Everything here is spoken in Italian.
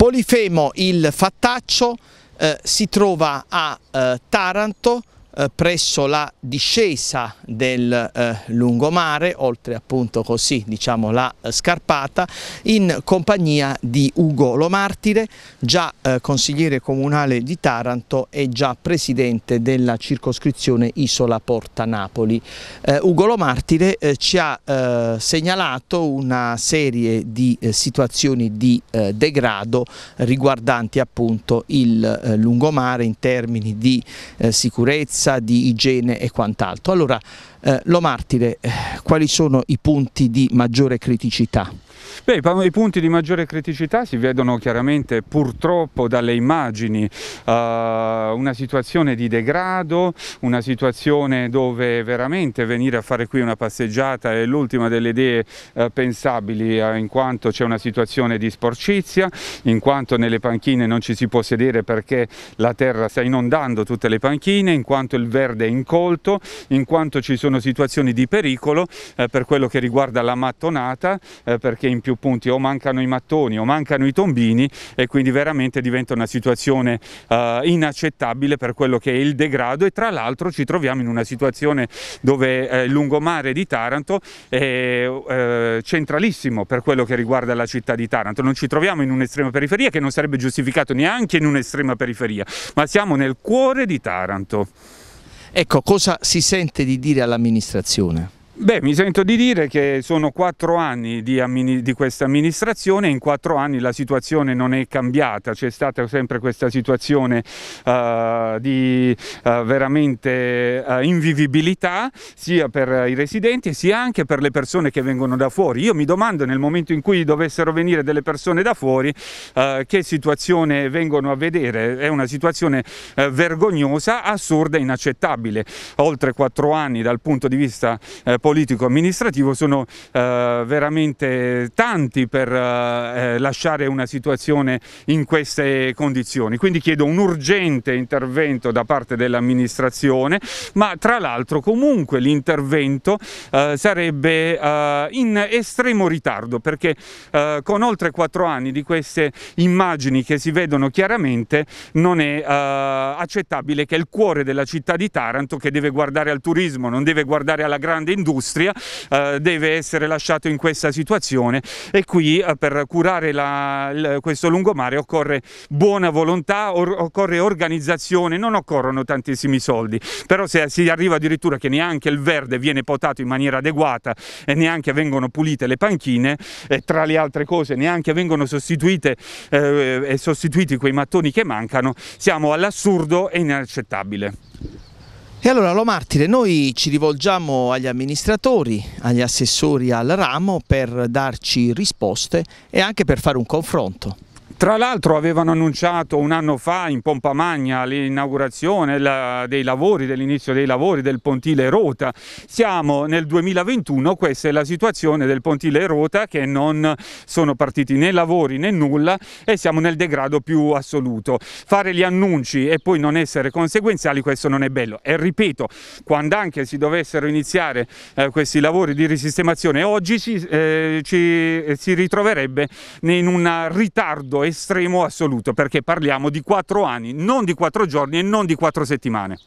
Polifemo il Fattaccio eh, si trova a eh, Taranto, eh, presso la discesa del eh, lungomare, oltre appunto così diciamo la eh, scarpata, in compagnia di Ugo Lomartire, già eh, consigliere comunale di Taranto e già presidente della circoscrizione Isola Porta Napoli. Eh, Ugo Lomartire eh, ci ha segnalato una serie di situazioni di degrado riguardanti appunto il lungomare in termini di sicurezza sicurezza, di igiene e quant'altro. Allora, eh, Lo Martire, eh, quali sono i punti di maggiore criticità? Beh, i punti di maggiore criticità si vedono chiaramente purtroppo dalle immagini, uh, una situazione di degrado, una situazione dove veramente venire a fare qui una passeggiata è l'ultima delle idee uh, pensabili uh, in quanto c'è una situazione di sporcizia, in quanto nelle panchine non ci si può sedere perché la terra sta inondando tutte le panchine, in quanto il verde è incolto, in quanto ci sono situazioni di pericolo eh, per quello che riguarda la mattonata perché in più punti o mancano i mattoni o mancano i tombini e quindi veramente diventa una situazione eh, inaccettabile per quello che è il degrado e tra l'altro ci troviamo in una situazione dove eh, il lungomare di Taranto è eh, centralissimo per quello che riguarda la città di Taranto, non ci troviamo in un'estrema periferia che non sarebbe giustificato neanche in un'estrema periferia, ma siamo nel cuore di Taranto. Ecco, cosa si sente di dire all'amministrazione? Beh, mi sento di dire che sono quattro anni di, di questa amministrazione e in quattro anni la situazione non è cambiata, c'è stata sempre questa situazione uh, di uh, veramente uh, invivibilità sia per i residenti sia anche per le persone che vengono da fuori. Io mi domando nel momento in cui dovessero venire delle persone da fuori che situazione vengono a vedere, è una situazione vergognosa, assurda e inaccettabile. Oltre quattro anni dal punto di vista politico politico-amministrativo sono eh, veramente tanti per eh, eh, lasciare una situazione in queste condizioni. Quindi chiedo un urgente intervento da parte dell'amministrazione, ma tra l'altro comunque l'intervento eh, sarebbe eh, in estremo ritardo perché eh, con oltre quattro anni di queste immagini che si vedono chiaramente non è accettabile che il cuore della città di Taranto che deve guardare al turismo, non deve guardare alla grande industria, Austria eh, deve essere lasciato in questa situazione e qui eh, per curare la, il, questo lungomare occorre buona volontà, or, occorre organizzazione, non occorrono tantissimi soldi, però se si arriva addirittura che neanche il verde viene potato in maniera adeguata e neanche vengono pulite le panchine e tra le altre cose neanche vengono sostituite eh, e sostituiti quei mattoni che mancano, siamo all'assurdo e inaccettabile. E allora Lo Martire, noi ci rivolgiamo agli amministratori, agli assessori al ramo per darci risposte e anche per fare un confronto. Tra l'altro avevano annunciato un anno fa in Pompa Magna l'inaugurazione dei lavori, dell'inizio dei lavori del pontile Rota. Siamo nel 2021, questa è la situazione del pontile Rota che non sono partiti né lavori né nulla e siamo nel degrado più assoluto. Fare gli annunci e poi non essere conseguenziali, questo non è bello. E ripeto, quando anche si dovessero iniziare eh, questi lavori di risistemazione, oggi ci, eh, ci, si ritroverebbe in un ritardo estremo assoluto perché parliamo di quattro anni, non di quattro giorni e non di quattro settimane.